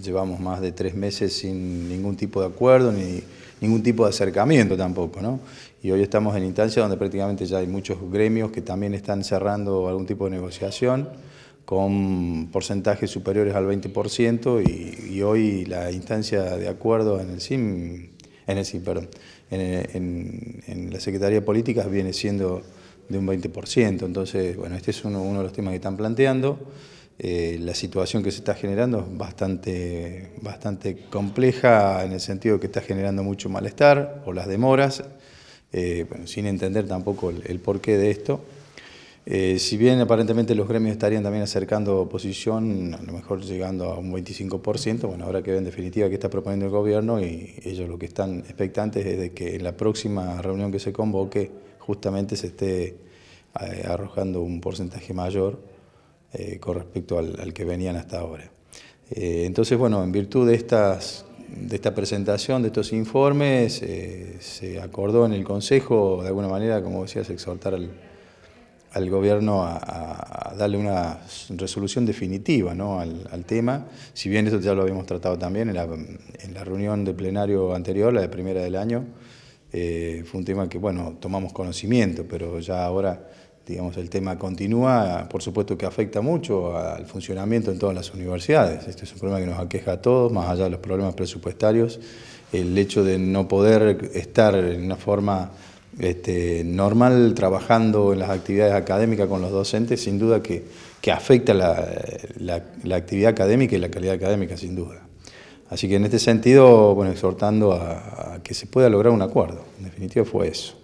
llevamos más de tres meses sin ningún tipo de acuerdo ni ningún tipo de acercamiento tampoco, ¿no? Y hoy estamos en instancia donde prácticamente ya hay muchos gremios que también están cerrando algún tipo de negociación con porcentajes superiores al 20% y, hoy la instancia de acuerdo en el SIM, en el en, la Secretaría de Políticas viene siendo de un 20%. Entonces, bueno, este es uno de los temas que están planteando. Eh, la situación que se está generando es bastante, bastante compleja en el sentido que está generando mucho malestar o las demoras, eh, sin entender tampoco el, porqué de esto. Eh, si bien aparentemente los gremios estarían también acercando posición, a lo mejor llegando a un 25%, bueno, ahora que en definitiva qué está proponiendo el gobierno y ellos lo que están expectantes es de que en la próxima reunión que se convoque justamente se esté arrojando un porcentaje mayor eh, con respecto al, que venían hasta ahora. Eh, entonces, bueno, en virtud de, esta presentación, de estos informes, eh, se acordó en el Consejo, de alguna manera, como decías, exhortar al, gobierno a, darle una resolución definitiva al, tema, si bien esto ya lo habíamos tratado también en la, reunión de plenario anterior, la de primera del año, fue un tema que, bueno, tomamos conocimiento, pero ya ahora digamos, el tema continúa, por supuesto que afecta mucho al funcionamiento en todas las universidades. Este es un problema que nos aqueja a todos, más allá de los problemas presupuestarios. El hecho de no poder estar en una forma este, normal trabajando en las actividades académicas con los docentes, sin duda que, afecta la, la, actividad académica y la calidad académica, sin duda. Así que en este sentido, bueno, exhortando a, a que se pueda lograr un acuerdo. En definitiva fue eso.